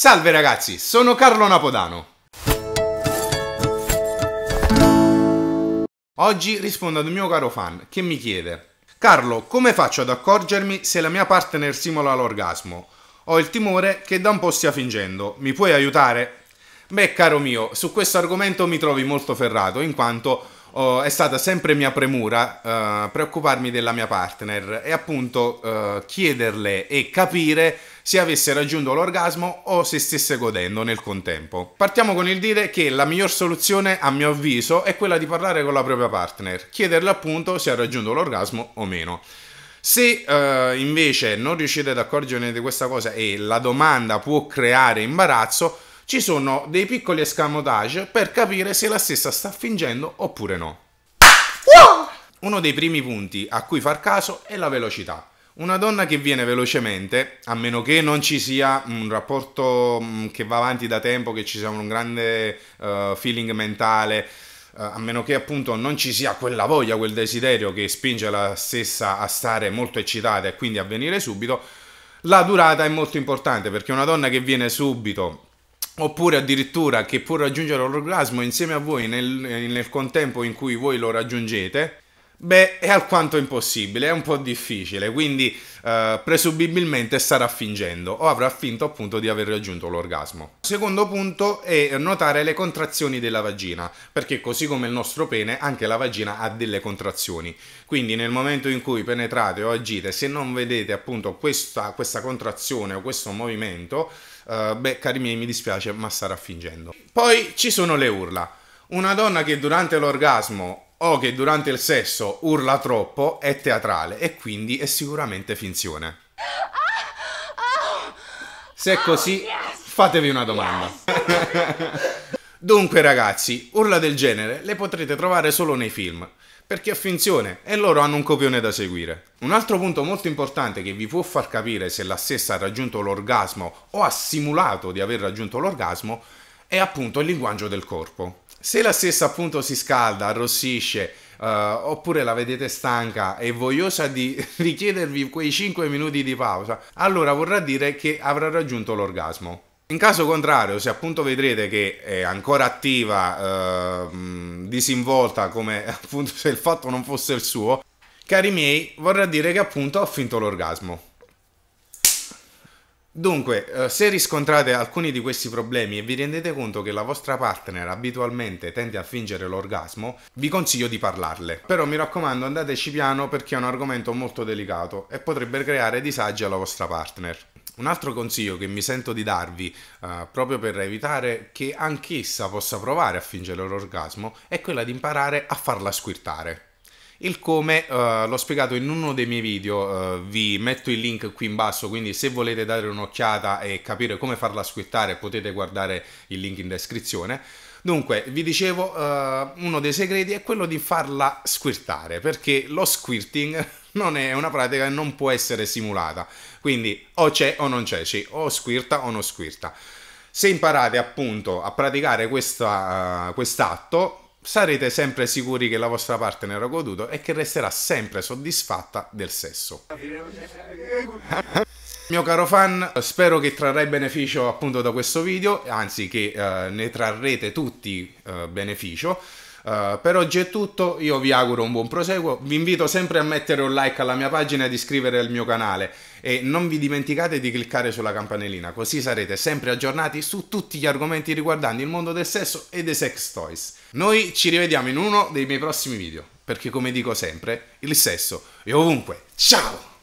Salve ragazzi, sono Carlo Napodano. Oggi rispondo ad un mio caro fan che mi chiede Carlo, come faccio ad accorgermi se la mia partner simula l'orgasmo? Ho il timore che da un po' stia fingendo, mi puoi aiutare? Beh caro mio, su questo argomento mi trovi molto ferrato in quanto oh, è stata sempre mia premura uh, preoccuparmi della mia partner e appunto uh, chiederle e capire se avesse raggiunto l'orgasmo o se stesse godendo nel contempo. Partiamo con il dire che la miglior soluzione, a mio avviso, è quella di parlare con la propria partner, chiederle appunto se ha raggiunto l'orgasmo o meno. Se uh, invece non riuscite ad accorgerne di questa cosa e la domanda può creare imbarazzo, ci sono dei piccoli escamotage per capire se la stessa sta fingendo oppure no. Uno dei primi punti a cui far caso è la velocità. Una donna che viene velocemente, a meno che non ci sia un rapporto mm, che va avanti da tempo, che ci sia un grande uh, feeling mentale, uh, a meno che appunto non ci sia quella voglia, quel desiderio che spinge la stessa a stare molto eccitata e quindi a venire subito, la durata è molto importante perché una donna che viene subito oppure addirittura che può raggiungere l'orgasmo insieme a voi nel, nel contempo in cui voi lo raggiungete Beh, è alquanto impossibile, è un po' difficile, quindi eh, presumibilmente starà fingendo o avrà finto appunto di aver raggiunto l'orgasmo. Secondo punto è notare le contrazioni della vagina, perché così come il nostro pene, anche la vagina ha delle contrazioni. Quindi nel momento in cui penetrate o agite, se non vedete appunto questa, questa contrazione o questo movimento, eh, beh, cari miei, mi dispiace, ma starà fingendo. Poi ci sono le urla. Una donna che durante l'orgasmo o che durante il sesso urla troppo è teatrale e quindi è sicuramente finzione. Se è così, fatevi una domanda. Dunque ragazzi, urla del genere le potrete trovare solo nei film, perché è finzione e loro hanno un copione da seguire. Un altro punto molto importante che vi può far capire se la stessa ha raggiunto l'orgasmo o ha simulato di aver raggiunto l'orgasmo è appunto il linguaggio del corpo. Se la stessa appunto si scalda, arrossisce, uh, oppure la vedete stanca e vogliosa di richiedervi quei 5 minuti di pausa, allora vorrà dire che avrà raggiunto l'orgasmo. In caso contrario, se appunto vedrete che è ancora attiva, eh, disinvolta, come appunto se il fatto non fosse il suo, cari miei, vorrà dire che appunto ha finto l'orgasmo. Dunque, eh, se riscontrate alcuni di questi problemi e vi rendete conto che la vostra partner abitualmente tende a fingere l'orgasmo, vi consiglio di parlarle. Però mi raccomando, andateci piano perché è un argomento molto delicato e potrebbe creare disagi alla vostra partner. Un altro consiglio che mi sento di darvi, uh, proprio per evitare che anch'essa possa provare a fingere l'orgasmo, è quella di imparare a farla squirtare il come uh, l'ho spiegato in uno dei miei video, uh, vi metto il link qui in basso, quindi se volete dare un'occhiata e capire come farla squittare potete guardare il link in descrizione. Dunque, vi dicevo, uh, uno dei segreti è quello di farla squirtare, perché lo squirting non è una pratica che non può essere simulata, quindi o c'è o non c'è, o squirta o non squirta. Se imparate appunto a praticare questa, quest'atto, sarete sempre sicuri che la vostra partner ha goduto e che resterà sempre soddisfatta del sesso. Mio caro fan, spero che trarrai beneficio appunto da questo video, anzi che eh, ne trarrete tutti eh, beneficio. Eh, per oggi è tutto, io vi auguro un buon proseguo, vi invito sempre a mettere un like alla mia pagina e ad iscrivervi al mio canale e non vi dimenticate di cliccare sulla campanellina, così sarete sempre aggiornati su tutti gli argomenti riguardanti il mondo del sesso e dei sex toys. Noi ci rivediamo in uno dei miei prossimi video, perché come dico sempre, il sesso è ovunque. Ciao!